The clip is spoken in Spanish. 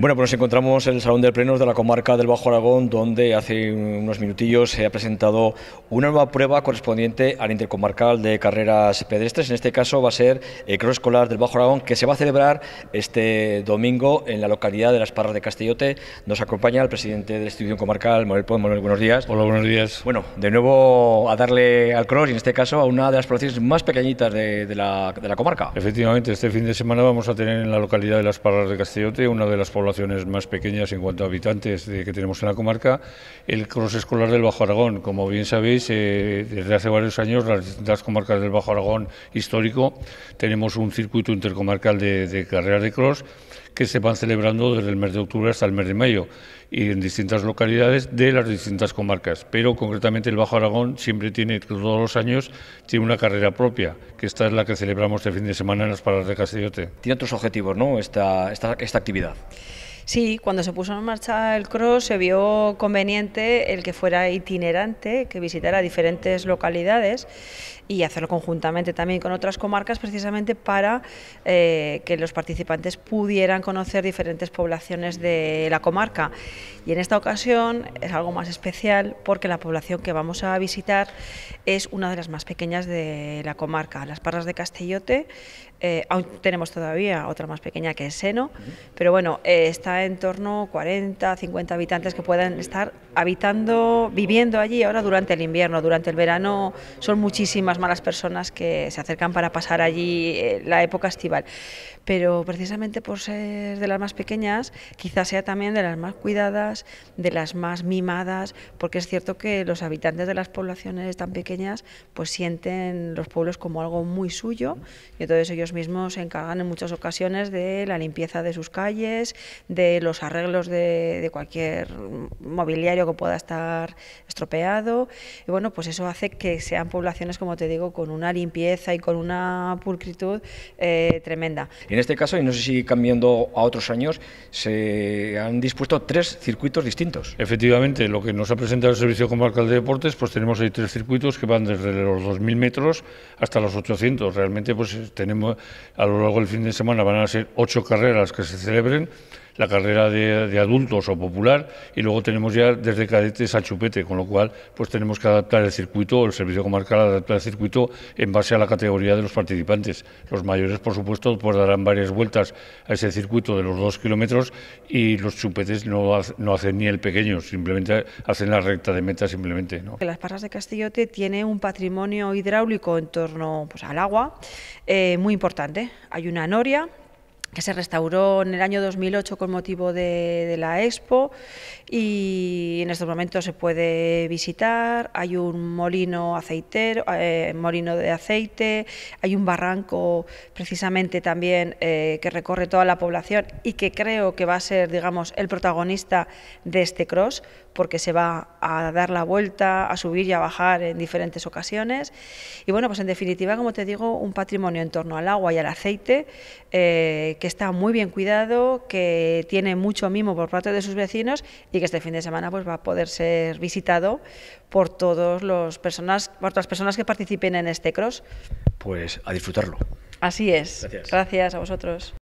Bueno, pues nos encontramos en el Salón de Plenos de la Comarca del Bajo Aragón, donde hace unos minutillos se ha presentado una nueva prueba correspondiente al Intercomarcal de Carreras Pedestres. En este caso va a ser el Cross Escolar del Bajo Aragón, que se va a celebrar este domingo en la localidad de Las Parras de Castellote. Nos acompaña el presidente de la institución comarcal, Manuel Pons. buenos días. Hola, buenos días. Bueno, de nuevo a darle al Cross y en este caso a una de las poblaciones más pequeñitas de, la, comarca. Efectivamente, este fin de semana vamos a tener en la localidad de Las Parras de Castellote una de las poblaciones poblaciones más pequeñas en cuanto a habitantes que tenemos en la comarca. El cross escolar del Bajo Aragón, como bien sabéis, eh, desde hace varios años las, comarcas del Bajo Aragón histórico tenemos un circuito intercomarcal de carreras de cross que se van celebrando desde el mes de octubre hasta el mes de mayo y en distintas localidades de las distintas comarcas. Pero concretamente el Bajo Aragón siempre tiene, todos los años, tiene una carrera propia, que esta es la que celebramos este fin de semana en las paradas de Castellote. Tiene otros objetivos, ¿no?, esta, esta, esta actividad. Sí, cuando se puso en marcha el cross se vio conveniente el que fuera itinerante, que visitara diferentes localidades y hacerlo conjuntamente también con otras comarcas precisamente para eh, que los participantes pudieran conocer diferentes poblaciones de la comarca. Y en esta ocasión es algo más especial porque la población que vamos a visitar es una de las más pequeñas de la comarca, las Parras de Castellote, eh, aún tenemos todavía otra más pequeña que es Seno, pero bueno, esta eh, está en torno a 40, 50 habitantes que puedan estar habitando, viviendo allí ahora durante el invierno. Durante el verano son muchísimas malas personas que se acercan para pasar allí eh, la época estival. Pero precisamente por ser de las más pequeñas, quizás sea también de las más cuidadas, de las más mimadas, porque es cierto que los habitantes de las poblaciones tan pequeñas pues sienten los pueblos como algo muy suyo y entonces ellos mismos se encargan en muchas ocasiones de la limpieza de sus calles, de los arreglos de, cualquier mobiliario que pueda estar estropeado. Y bueno, pues eso hace que sean poblaciones, como te digo, con una limpieza y con una pulcritud eh, tremenda. En este caso, y no sé si cambiando a otros años, se han dispuesto tres circuitos distintos. Efectivamente, lo que nos ha presentado el Servicio Comarcal de Deportes, pues tenemos ahí tres circuitos que van desde los 2.000 metros hasta los 800. Realmente, pues tenemos a lo largo del fin de semana van a ser ocho carreras que se celebren la carrera de, adultos o popular y luego tenemos ya desde cadetes a chupete, con lo cual pues tenemos que adaptar el circuito, el servicio comarcal adaptar el circuito en base a la categoría de los participantes. Los mayores, por supuesto, pues darán varias vueltas a ese circuito de los dos kilómetros y los chupetes no, no hacen ni el pequeño, simplemente hacen la recta de meta simplemente. ¿no? Las Parras de Castillote tiene un patrimonio hidráulico en torno pues, al agua eh, muy importante. Hay una noria que se restauró en el año 2008 con motivo de, la expo y en estos momentos se puede visitar. Hay un molino aceitero, eh, molino de aceite, hay un barranco precisamente también eh, que recorre toda la población y que creo que va a ser, digamos, el protagonista de este cross porque se va a dar la vuelta, a subir y a bajar en diferentes ocasiones. Y bueno, pues en definitiva, como te digo, un patrimonio en torno al agua y al aceite. Eh, que está muy bien cuidado, que tiene mucho mimo por parte de sus vecinos y que este fin de semana pues, va a poder ser visitado por, todos los personas, por todas las personas que participen en este cross. Pues a disfrutarlo. Así es. Gracias, Gracias a vosotros.